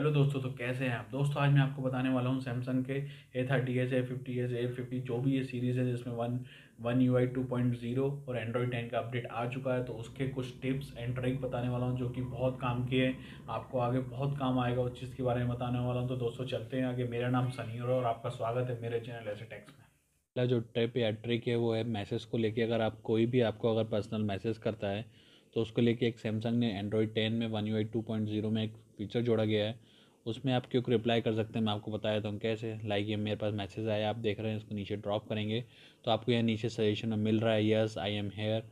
hello दोस्तों तो कैसे हैं आप दोस्तों आज मैं आपको बताने वाला हूँ सैमसंग के A thirty S A fifty S A fifty जो भी ये सीरीज़ है जिसमें one one U I two point zero और एंड्रॉयड टेन का अपडेट आ चुका है तो उसके कुछ टिप्स एंड ट्रिक बताने वाला हूँ जो कि बहुत काम के है आपको आगे बहुत काम आएगा उस चीज़ के बारे में बताने वाला हूँ तो दोस्तों चलते हैं आगे मेरा नाम सनी और आपका स्वागत है मेरे चैनल ऐसे टैक्स में पहला जो टिप या ट्रिक है वो है मैसेज को लेके अगर आप कोई भी आपको अगर पर्सनल मैसेज करता है तो उसको लेके एक सैमसंग ने एंड्रॉयड टेन में one U I two point zero में एक फीचर जोड़ा गया है उसमें आप क्यों रिप्लाई कर सकते हैं मैं आपको बताया था कैसे लाइक ये मेरे पास मैसेज आया आप देख रहे हैं इसको नीचे ड्रॉप करेंगे तो आपको यहाँ नीचे सजेशन मिल रहा है यस आई एम हेयर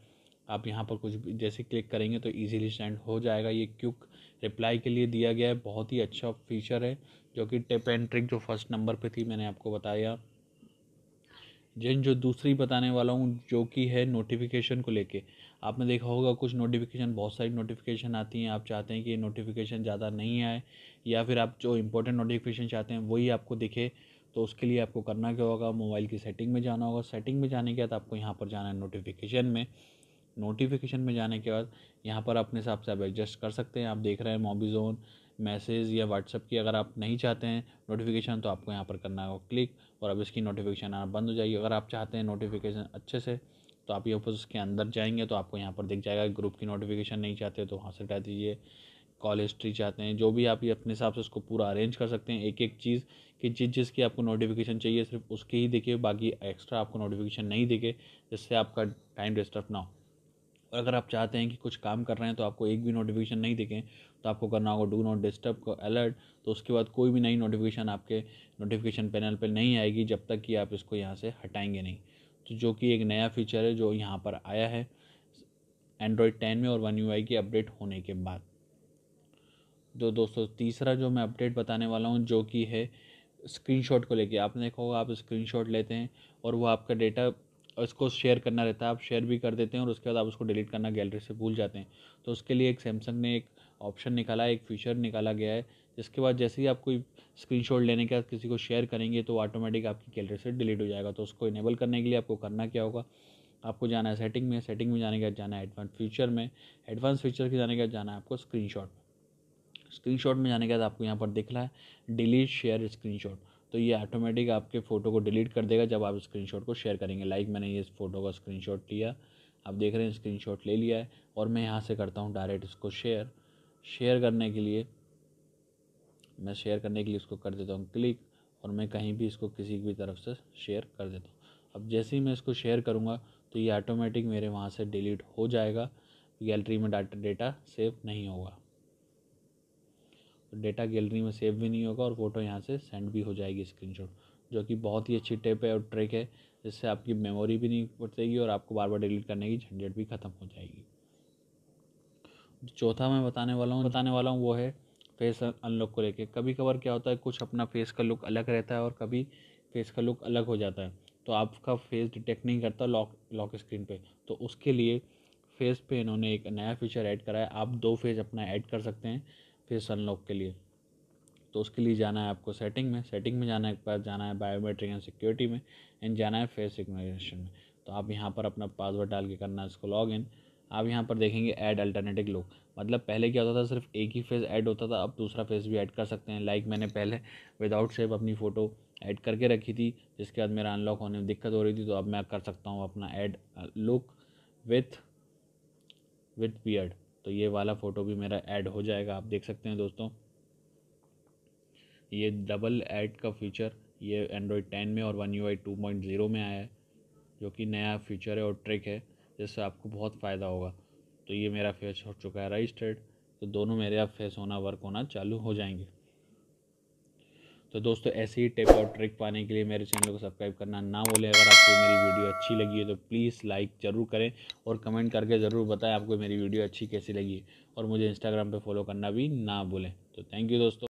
आप यहाँ पर कुछ जैसे क्लिक करेंगे तो इजीली सेंड हो जाएगा ये क्यूक रिप्लाई के लिए दिया गया है बहुत ही अच्छा फीचर है जो कि टिप एंड ट्रिक जो फर्स्ट नंबर पे थी मैंने आपको बताया जिन जो दूसरी बताने वाला हूँ जो कि है नोटिफिकेशन को लेके आपने देखा होगा कुछ नोटिफिकेशन बहुत सारी नोटिफिकेशन आती हैं आप चाहते हैं कि नोटिफिकेशन ज़्यादा नहीं आए या फिर आप जो इम्पोर्टेंट नोटिफिकेशन चाहते हैं वही आपको दिखे तो उसके लिए आपको करना क्या होगा मोबाइल की सेटिंग में जाना होगा सेटिंग में जाने के बाद आपको यहाँ पर जाना है नोटिफिकेशन में नोटिफिकेशन में जाने के बाद यहाँ पर अपने हिसाब से आप एडजस्ट कर सकते हैं आप देख रहे हैं मोबी जोन मैसेज या व्हाट्सअप की अगर आप नहीं चाहते हैं नोटिफिकेशन तो आपको यहाँ पर करना होगा क्लिक और अब इसकी नोटिफिकेशन आना बंद हो जाएगी अगर आप चाहते हैं नोटिफिकेशन अच्छे से तो आप ये ऑफिस के अंदर जाएंगे तो आपको यहाँ पर दिख जाएगा ग्रुप की नोटिफिकेशन नहीं चाहते तो वहाँ से हटा दीजिए कॉल हिस्ट्री चाहते हैं जो भी आप ये अपने हिसाब से उसको पूरा अरेंज कर सकते हैं एक एक चीज़ कि जिस जिसकी आपको नोटिफिकेशन चाहिए सिर्फ उसकी ही दिखे बाकी एक्स्ट्रा आपको नोटिफिकेशन नहीं दिखे जिससे आपका टाइम डिस्टर्ब ना हो अगर आप चाहते हैं कि कुछ काम कर रहे हैं तो आपको एक भी नोटिफिकेशन नहीं दिखें तो आपको करना होगा डू नॉट डिस्टर्ब को अलर्ट तो उसके बाद कोई भी नई नोटिफिकेशन आपके नोटिफिकेशन पैनल पर नहीं आएगी जब तक कि आप इसको यहाँ से हटाएंगे नहीं तो जो कि एक नया फीचर है जो यहाँ पर आया है एंड्रॉयड टेन में और वन यू के अपडेट होने के बाद तो दोस्तों तीसरा जो मैं अपडेट बताने वाला हूँ जो कि है स्क्रीनशॉट को लेके आपने देखा होगा आप स्क्रीनशॉट लेते हैं और वो आपका डेटा इसको शेयर करना रहता है आप शेयर भी कर देते हैं और उसके बाद आप उसको डिलीट करना गैलरी से भूल जाते हैं तो उसके लिए एक सैमसंग ने एक ऑप्शन निकाला एक फीचर निकाला गया है जिसके बाद जैसे ही आप कोई स्क्रीनशॉट लेने के बाद किसी को शेयर करेंगे तो ऑटोमेटिक आपकी गैलरी से डिलीट हो जाएगा तो उसको इनेबल करने के लिए आपको करना क्या होगा आपको जाना है सेटिंग में सेटिंग में जाने के बाद जाना है एडवांस फीचर में एडवांस फीचर के जाने के बाद जाना है आपको स्क्रीनशॉट स्क्रीनशॉट में जाने के बाद आपको यहाँ पर दिख रहा है डिलीट शेयर स्क्रीनशॉट तो ये ऑटोमेटिक आपके फ़ोटो को डिलीट कर देगा जब आप स्क्रीनशॉट को शेयर करेंगे लाइक मैंने ये फ़ोटो का स्क्रीनशॉट लिया आप देख रहे हैं स्क्रीनशॉट ले लिया है और मैं यहाँ से करता हूँ डायरेक्ट इसको शेयर शेयर करने के लिए मैं शेयर करने के लिए इसको कर देता हूँ क्लिक और मैं कहीं भी इसको किसी भी तरफ से शेयर कर देता हूँ अब जैसे ही मैं इसको शेयर करूँगा तो ये ऑटोमेटिक मेरे वहाँ से डिलीट हो जाएगा गैलरी में डाटा डेटा सेव नहीं होगा तो डेटा गैलरी में सेव भी नहीं होगा और फ़ोटो यहाँ से सेंड भी हो जाएगी स्क्रीनशॉट जो कि बहुत ही अच्छी टिप है और ट्रिक है जिससे आपकी मेमोरी भी नहीं बचेगी और आपको बार बार डिलीट करने की झंझट भी ख़त्म हो जाएगी चौथा मैं बताने वाला हूँ बताने वाला हूँ वो है फेस अनलॉक को लेके कभी कभार क्या होता है कुछ अपना फेस का लुक अलग रहता है और कभी फेस का लुक अलग हो जाता है तो आपका फेस डिटेक्ट नहीं करता लॉक लॉक स्क्रीन पे तो उसके लिए फेस पे इन्होंने एक नया फीचर ऐड करा है आप दो फेस अपना ऐड कर सकते हैं फेस अनलॉक के लिए तो उसके लिए जाना है आपको सेटिंग में सेटिंग में जाना है एक बार जाना है बायोमेट्रिक एंड सिक्योरिटी में एंड जाना है फेस रिकोगशन में तो आप यहाँ पर अपना पासवर्ड डाल के करना है इसको लॉग इन आप यहाँ पर देखेंगे ऐड अल्टरनेटिव लुक मतलब पहले क्या होता था सिर्फ एक ही फेस ऐड होता था अब दूसरा फेस भी ऐड कर सकते हैं लाइक मैंने पहले विदाउट सेव अपनी फ़ोटो ऐड करके रखी थी जिसके बाद मेरा अनलॉक होने में दिक्कत हो रही थी तो अब मैं कर सकता हूँ अपना add look with with beard तो ये वाला फ़ोटो भी मेरा ऐड हो जाएगा आप देख सकते हैं दोस्तों ये डबल ऐड का फीचर ये एंड्रॉयड टेन में और one U I two point zero में आया है जो कि नया फीचर है और ट्रिक है जिससे आपको बहुत फ़ायदा होगा तो ये मेरा फेस हो चुका है रजिस्टर्ड तो दोनों मेरे अब फेस होना वर्क होना चालू हो जाएंगे तो दोस्तों ऐसे ही टिप और ट्रिक पाने के लिए मेरे चैनल को सब्सक्राइब करना ना भूलें अगर आपको मेरी वीडियो अच्छी लगी है तो प्लीज़ लाइक ज़रूर करें और कमेंट करके ज़रूर बताएं आपको मेरी वीडियो अच्छी कैसी लगी और मुझे इंस्टाग्राम पर फॉलो करना भी ना भूलें तो थैंक यू दोस्तों